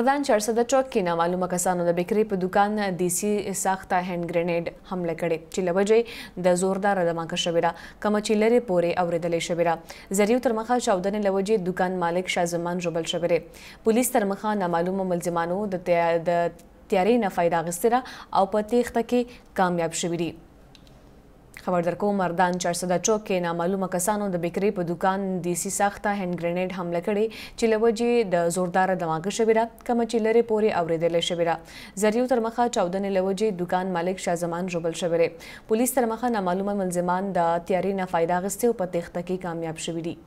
ප්‍රධාන චර්සද චොක්කින ಮಾಲೂಮ ಕಸಾನದ ಬೇಕರಿ په دکان دیسی ساخته هند ګرینیډ حمله کړې چې لوجې د زوردار دماکه شویرا کم چې لري پورې اوریدلې شویرا زریو تر مخه شاودن لوجې دکان مالک شازمان جبل شویرې پولیس تر مخه نامعلوم ملزمانو د تیارې نه فائدہ غستره او په تیښته کې کامیاب شویري خبر درکو مردان 400 چوک کې نامعلومه کسانو د بیکری په دکان دیسی ساخته هند گرینیډ حمله کړې چې لوجې د زوردار دماغه شبیره کم چې لري پوري اوریدل شبیره زریو تر مخه 14 لوجې دکان مالک شاه زمان جوبل شبیره پولیس تر مخه نامعلومه ملزمان د تیاری نه فائدہ غستې او په تخته کې کامیاب شوي دي